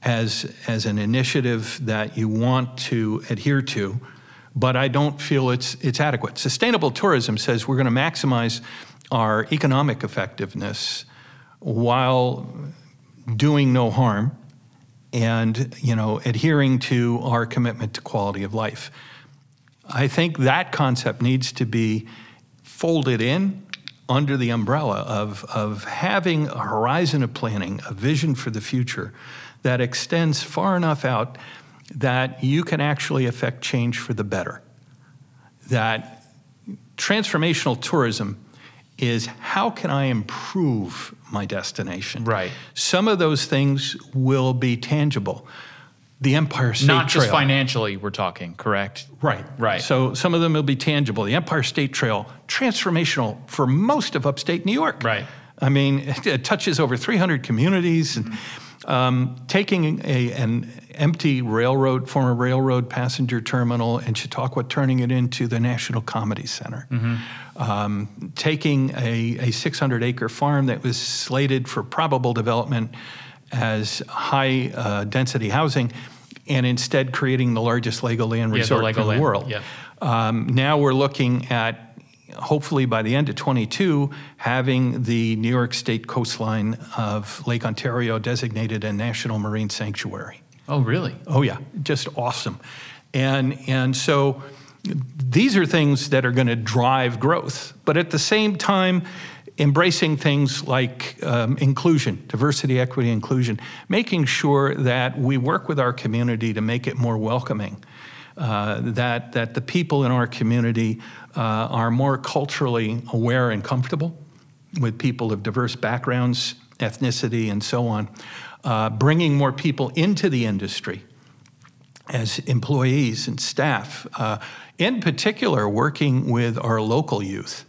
as as an initiative that you want to adhere to but I don't feel it's, it's adequate. Sustainable tourism says we're going to maximize our economic effectiveness while doing no harm and you know adhering to our commitment to quality of life. I think that concept needs to be folded in under the umbrella of, of having a horizon of planning, a vision for the future that extends far enough out that you can actually affect change for the better. That transformational tourism is how can I improve my destination? Right. Some of those things will be tangible. The Empire State Not Trail. just financially, we're talking, correct? Right. Right. So some of them will be tangible. The Empire State Trail, transformational for most of upstate New York. Right. I mean, it, <laughs> it touches over 300 communities. Mm -hmm. and, um, taking a, an empty railroad, former railroad passenger terminal in Chautauqua, turning it into the National Comedy Center. Mm -hmm. um, taking a, a 600 acre farm that was slated for probable development as high uh, density housing and instead creating the largest Legoland yeah, resort Legoland. in the world. Yeah. Um, now we're looking at hopefully by the end of 22, having the New York State coastline of Lake Ontario designated a national marine sanctuary. Oh, really? Oh, yeah, just awesome. And, and so these are things that are going to drive growth. But at the same time, embracing things like um, inclusion, diversity, equity, inclusion, making sure that we work with our community to make it more welcoming. Uh, that, that the people in our community uh, are more culturally aware and comfortable with people of diverse backgrounds ethnicity, and so on, uh, bringing more people into the industry as employees and staff, uh, in particular, working with our local youth.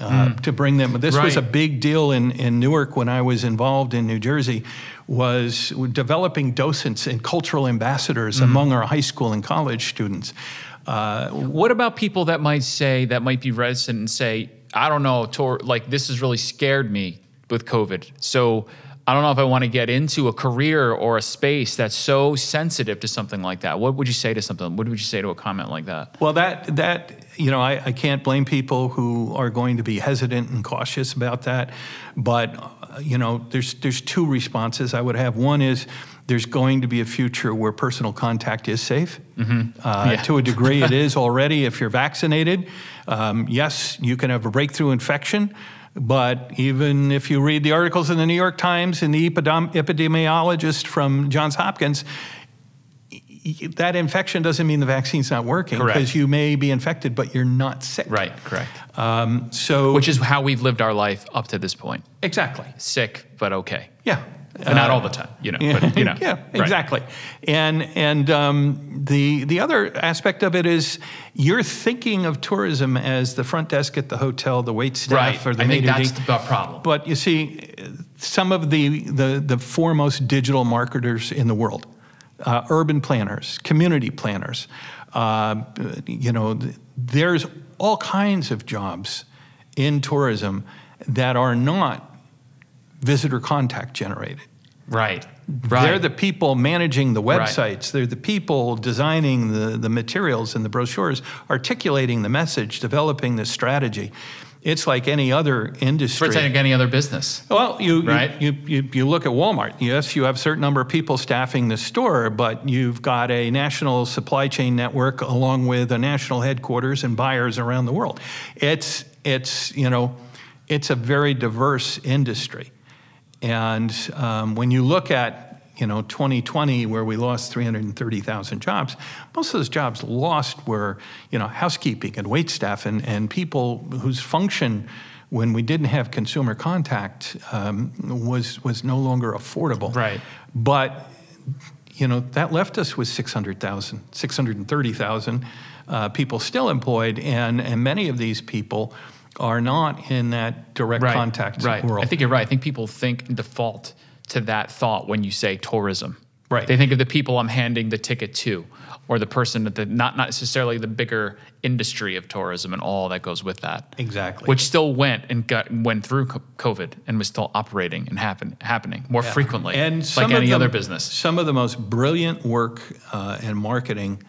Uh, mm. To bring them, this right. was a big deal in, in Newark when I was involved in New Jersey, was developing docents and cultural ambassadors mm. among our high school and college students. Uh, what about people that might say that might be reticent and say, I don't know, like this has really scared me with COVID. So I don't know if I want to get into a career or a space that's so sensitive to something like that. What would you say to something? What would you say to a comment like that? Well, that that you know, I, I can't blame people who are going to be hesitant and cautious about that. But uh, you know, there's there's two responses I would have. One is there's going to be a future where personal contact is safe. Mm -hmm. uh, yeah. To a degree, it <laughs> is already if you're vaccinated. Um, yes, you can have a breakthrough infection. But even if you read the articles in the New York Times and the epidemiologist from Johns Hopkins, that infection doesn't mean the vaccine's not working because you may be infected, but you're not sick. Right, correct. Um, so, which is how we've lived our life up to this point. Exactly. Sick, but okay. Yeah, uh, Not all the time, you know. Yeah, but, you <laughs> know, yeah right. exactly. And and um, the the other aspect of it is you're thinking of tourism as the front desk at the hotel, the wait staff, right. or the I think that's the problem. But you see, some of the the, the foremost digital marketers in the world, uh, urban planners, community planners, uh, you know, there's all kinds of jobs in tourism that are not visitor contact generated. Right. Right. They're the people managing the websites. Right. They're the people designing the, the materials and the brochures, articulating the message, developing the strategy. It's like any other industry. It's like any other business. Well, you, right? you, you, you look at Walmart. Yes, you have a certain number of people staffing the store, but you've got a national supply chain network along with a national headquarters and buyers around the world. It's, it's, you know, it's a very diverse industry. And um, when you look at you know 2020, where we lost 330,000 jobs, most of those jobs lost were you know housekeeping and waitstaff and and people whose function when we didn't have consumer contact um, was was no longer affordable. Right. But you know that left us with 600,000, 630,000 uh, people still employed, and and many of these people are not in that direct right, contact right. world. I think you're right. I think people think default to that thought when you say tourism. Right. They think of the people I'm handing the ticket to, or the person that the not not necessarily the bigger industry of tourism and all that goes with that. Exactly. Which still went and got went through COVID and was still operating and happen, happening more yeah. frequently. And like any the, other business. Some of the most brilliant work uh, marketing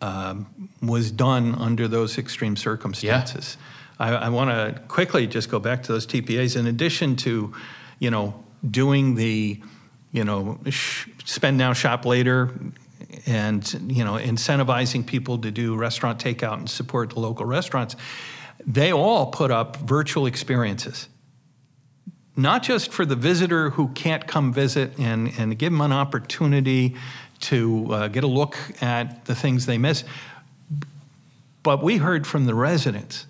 um, was done under those extreme circumstances. Yeah. I, I want to quickly just go back to those TPAs. In addition to, you know, doing the, you know, spend now, shop later, and you know, incentivizing people to do restaurant takeout and support the local restaurants, they all put up virtual experiences. Not just for the visitor who can't come visit and, and give them an opportunity to uh, get a look at the things they miss, but we heard from the residents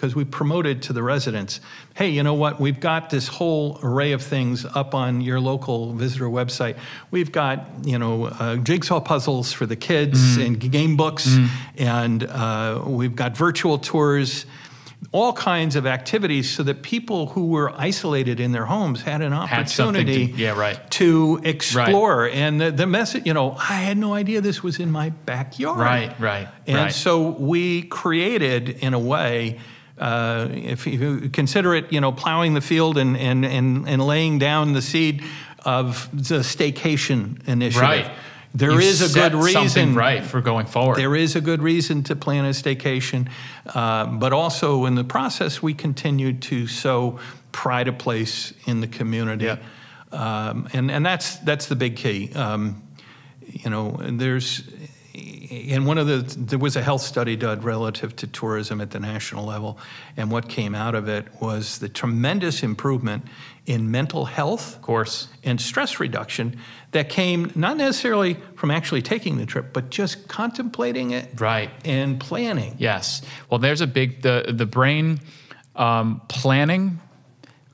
because we promoted to the residents hey you know what we've got this whole array of things up on your local visitor website we've got you know uh, jigsaw puzzles for the kids mm. and game books mm. and uh, we've got virtual tours all kinds of activities so that people who were isolated in their homes had an opportunity had to, yeah, right. to explore. Right. And the, the, message, you know, I had no idea this was in my backyard. Right, right. And right. so we created, in a way, uh, if you consider it, you know, plowing the field and, and, and, and laying down the seed of the staycation initiative. Right. There You've is a good reason right for going forward. There is a good reason to plan a staycation, uh, but also in the process we continue to sow pride of place in the community, yeah. um, and and that's that's the big key. Um, you know, there's and one of the there was a health study done relative to tourism at the national level, and what came out of it was the tremendous improvement in mental health, of course, and stress reduction that came not necessarily from actually taking the trip, but just contemplating it, right, and planning. Yes. Well, there's a big the the brain um, planning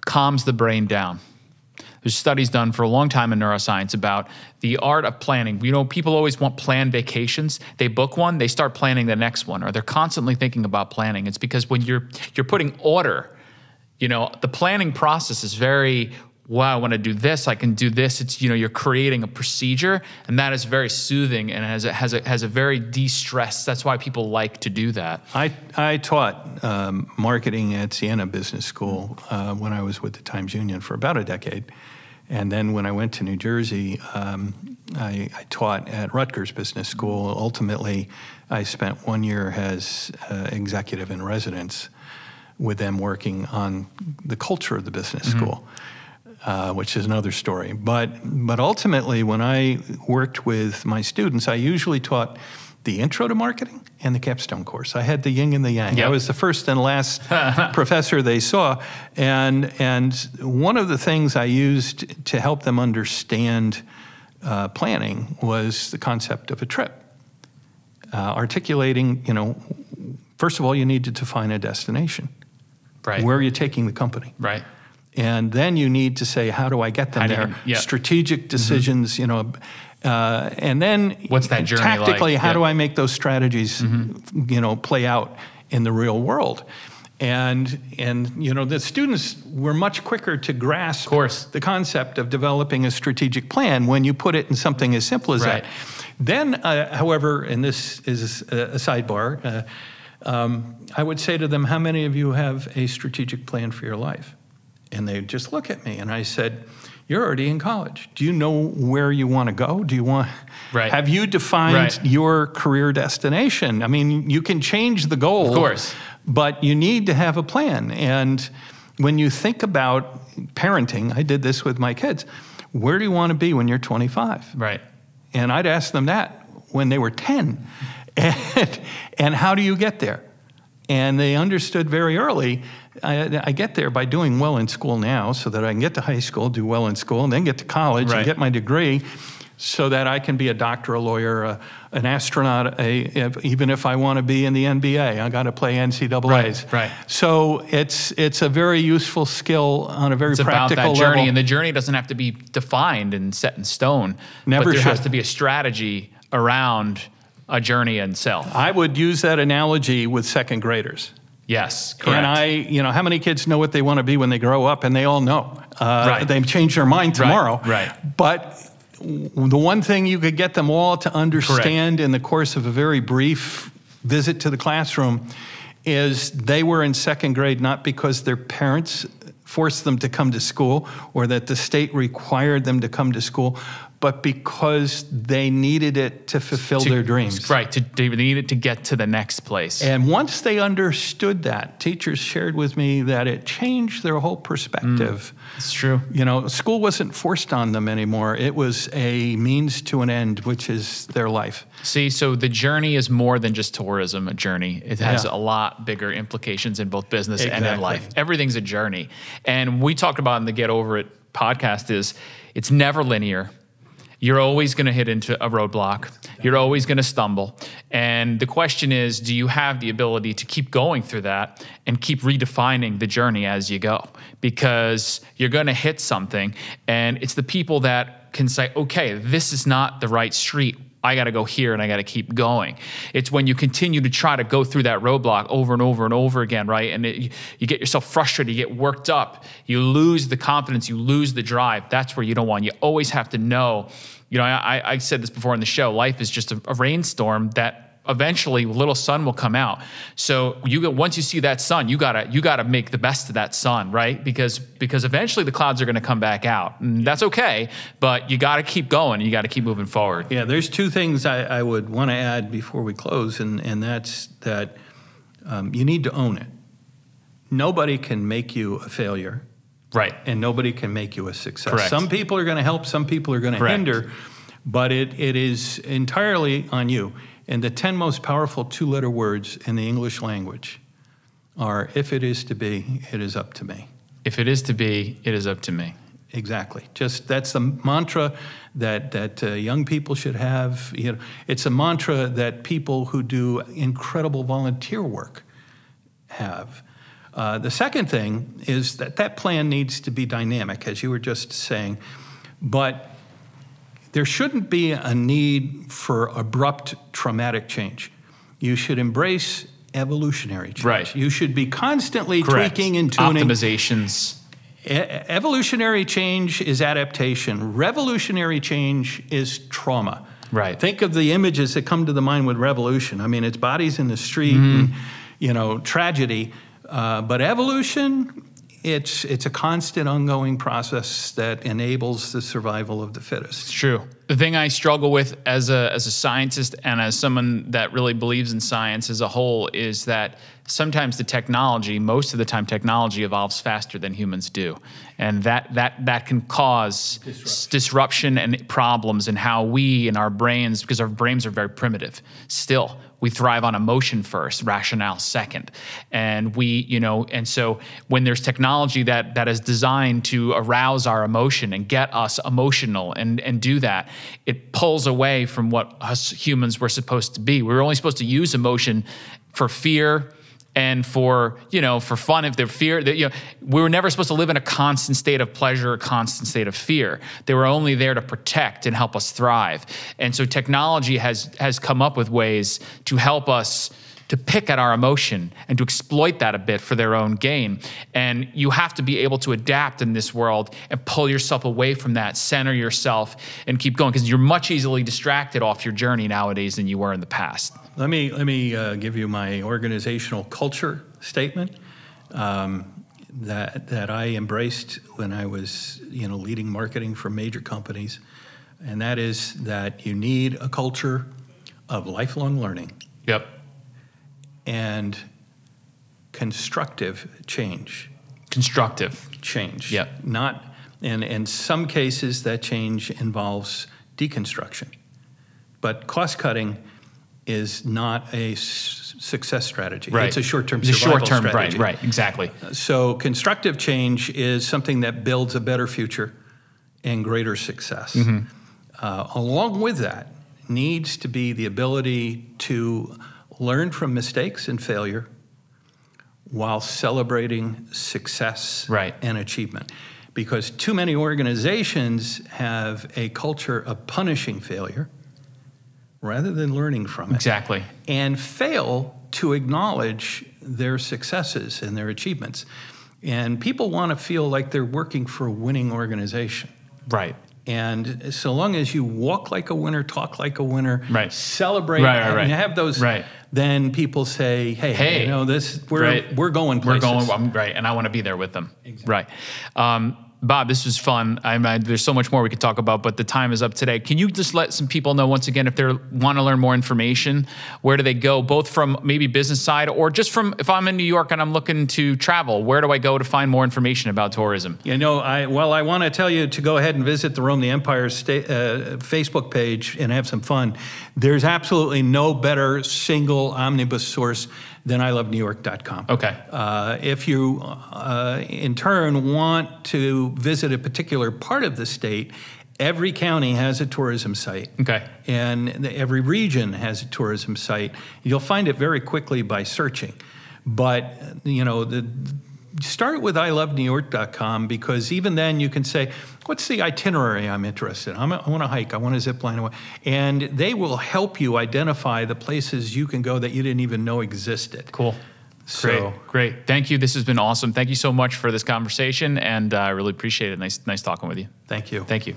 calms the brain down. There's studies done for a long time in neuroscience about the art of planning. You know, people always want planned vacations. They book one, they start planning the next one, or they're constantly thinking about planning. It's because when you're you're putting order, you know, the planning process is very wow, I want to do this, I can do this. It's you know, you're creating a procedure, and that is very soothing and has a, has a, has a very de-stress. That's why people like to do that. I I taught um, marketing at Siena Business School uh, when I was with the Times Union for about a decade and then when I went to New Jersey, um, I, I, taught at Rutgers Business School. Ultimately, I spent one year as uh, executive in residence with them working on the culture of the business mm-hmm. school, uh, which is another story. But, but ultimately, when I worked with my students, I usually taught the intro to marketing and the capstone course. I had the yin and the yang. Yep. I was the first and last <laughs> professor they saw. And, and one of the things I used to help them understand uh, planning was the concept of a trip. Uh, articulating, you know, first of all, you need to define a destination. Right. Where are you taking the company? Right and then you need to say how do i get them how there strategic mm-hmm. decisions mm -hmm. you know uh, and then what's that journey tactically like? how yep. do i make those strategies mm-hmm. you know play out in the real world and and you know the students were much quicker to grasp the concept of developing a strategic plan when you put it in something as simple as right. that then uh, however and this is a, sidebar uh, um, i would say to them how many of you have a strategic plan for your life and they just look at me and i said you're already in college. Do you know where you want to go? Do you want right. have you defined right. your career destination? I mean, you can change the goal. Of course. But you need to have a plan. And when you think about parenting, I did this with my kids. Where do you want to be when you're 25? Right. And I'd ask them that when they were 10. <laughs> And, and how do you get there? And they understood very early I, I, get there by doing well in school now so that I can get to high school, do well in school, and then get to college right. and get my degree so that I can be a doctor, a lawyer, a, an astronaut, a, if, even if I want to be in the NBA. I got to play NCAA's. Right, right. So it's it's a very useful skill on a very it's practical about that journey, and the journey doesn't have to be defined and set in stone. Never but there should. has to be a strategy around a journey in self. I would use that analogy with second graders. Yes, correct. And I, you know, how many kids know what they want to be when they grow up? And they all know. Uh, right. They change their mind tomorrow. Right. right. But the one thing you could get them all to understand correct. in the course of a very brief visit to the classroom is they were in second grade not because their parents forced them to come to school or that the state required them to come to school, but because they needed it to fulfill to, their dreams. Right, to, they needed to get to the next place. And once they understood that, teachers shared with me that it changed their whole perspective. Mm, it's true. You know, school wasn't forced on them anymore, it was a means to an end, which is their life. See, so the journey is more than just tourism, a journey. It has yeah. a lot bigger implications in both business exactly. and in life. Everything's a journey. And we talked about in the Get Over It podcast is it's never linear you're always going to hit into a roadblock. You're always going to stumble. And the question is do you have the ability to keep going through that and keep redefining the journey as you go? Because you're going to hit something. And it's the people that can say, okay, this is not the right street. I got to go here and I got to keep going. It's when you continue to try to go through that roadblock over and over and over again, right? And it, you get yourself frustrated, you get worked up, you lose the confidence, you lose the drive. That's where you don't want. You always have to know. You know, I, I said this before in the show. Life is just a, a rainstorm that eventually little sun will come out. So you once you see that sun, you gotta you gotta make the best of that sun, right? Because because eventually the clouds are gonna come back out. And that's okay, but you gotta keep going. You gotta keep moving forward. Yeah, there's two things I, I would want to add before we close, and and that's that um, you need to own it. Nobody can make you a failure. Right. And nobody can make you a success. Correct. Some people are going to help, some people are going to hinder, but it, it is entirely on you. And the 10 most powerful two letter words in the English language are if it is to be, it is up to me. If it is to be, it is up to me. Exactly. Just that's the mantra that that uh, young people should have. You know, it's a mantra that people who do incredible volunteer work have. Uh, the second thing is that that plan needs to be dynamic, as you were just saying, but there shouldn't be a need for abrupt traumatic change. You should embrace evolutionary change. Right. You should be constantly Correct. tweaking and tuning. Optimizations. E evolutionary change is adaptation. Revolutionary change is trauma. Right. Think of the images that come to the mind with revolution. I mean, it's bodies in the street, mm -hmm. and, mm-hmm. you know, tragedy. Uh, but evolution it's it's a constant ongoing process that enables the survival of the fittest. It's true the thing I struggle with as a as a scientist and as someone that really believes in science as a whole is that sometimes the technology, most of the time technology evolves faster than humans do. And that that that can cause disruption, disruption and problems in how we and our brains because our brains are very primitive still. We thrive on emotion first, rationale second. And we, you know, and so when there's technology that that is designed to arouse our emotion and get us emotional and and do that it pulls away from what us humans were supposed to be. We were only supposed to use emotion for fear and for you know for fun if they're fear that you know we were never supposed to live in a constant state of pleasure a constant state of fear they were only there to protect and help us thrive and so technology has has come up with ways to help us to pick at our emotion and to exploit that a bit for their own gain. And you have to be able to adapt in this world and pull yourself away from that, center yourself, and keep going because you're much easily distracted off your journey nowadays than you were in the past. Let me let me uh, give you my organizational culture statement. Um, that that I embraced when I was you know leading marketing for major companies, and that is that you need a culture of lifelong learning. Yep and constructive change. Constructive change. Yeah. Not and in some cases that change involves deconstruction. But cost cutting is not a success strategy. Right. It's a short-term it's survival short-term, strategy. Right, right, exactly. So constructive change is something that builds a better future and greater success. Mm -hmm. uh, along with that needs to be the ability to learn from mistakes and failure while celebrating success right. and achievement. Because too many organizations have a culture of punishing failure rather than learning from it. Exactly. And fail to acknowledge their successes and their achievements. And people want to feel like they're working for a winning organization. Right. And so long as you walk like a winner, talk like a winner, right. celebrate, right, right, right. and have those right? then people say, "Hey, hey, you know this. We're right. we're going places. We're going I'm, right, and I want to be there with them." Exactly. Right. Um, Bob, this was fun. I mean, there's so much more we could talk about, but the time is up today. Can you just let some people know once again if they want to learn more information, where do they go, both from maybe business side or just from if I'm in New York and I'm looking to travel, where do I go to find more information about tourism? You know, I well, I want to tell you to go ahead and visit the Rome the Empire sta- uh, Facebook page and have some fun. There's absolutely no better single omnibus source then I love New York.com. Okay. Uh, if you, uh, in turn, want to visit a particular part of the state, every county has a tourism site. Okay. And every region has a tourism site. You'll find it very quickly by searching. But, you know, the, start with ilovenewyork.com because even then you can say, what's the itinerary I'm interested in? I'm a, i want to hike, I want to zip line. And they will help you identify the places you can go that you didn't even know existed. Cool. So, great, great. Thank you. This has been awesome. Thank you so much for this conversation, and uh, I uh, really appreciate it. Nice, nice talking with you. Thank you. Thank you.